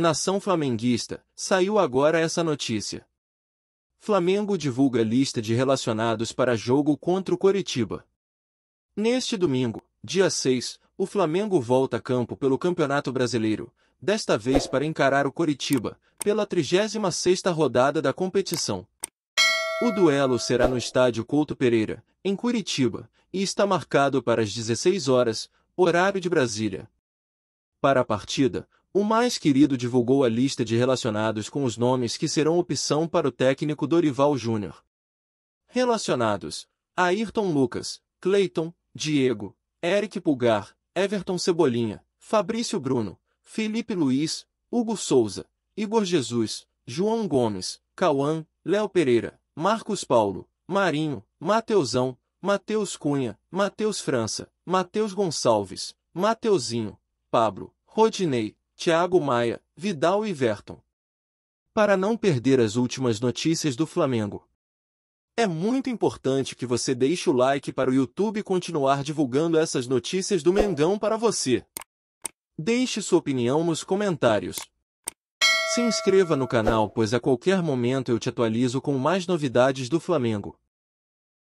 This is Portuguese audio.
Nação flamenguista, saiu agora essa notícia. Flamengo divulga lista de relacionados para jogo contra o Coritiba. Neste domingo, dia 6, o Flamengo volta a campo pelo Campeonato Brasileiro, desta vez para encarar o Coritiba, pela 36ª rodada da competição. O duelo será no estádio Couto Pereira, em Curitiba, e está marcado para as 16 horas, horário de Brasília. Para a partida, o mais querido divulgou a lista de relacionados com os nomes que serão opção para o técnico Dorival Júnior. Relacionados: Ayrton Lucas, Cleiton, Diego, Eric Pulgar, Everton Cebolinha, Fabrício Bruno, Felipe Luiz, Hugo Souza, Igor Jesus, João Gomes, Cauã, Léo Pereira, Marcos Paulo, Marinho, Mateusão, Mateus Cunha, Mateus França, Mateus Gonçalves, Mateuzinho, Pablo, Rodinei, Thiago Maia, Vidal e Verton. Para não perder as últimas notícias do Flamengo. É muito importante que você deixe o like para o YouTube continuar divulgando essas notícias do Mengão para você. Deixe sua opinião nos comentários. Se inscreva no canal pois a qualquer momento eu te atualizo com mais novidades do Flamengo.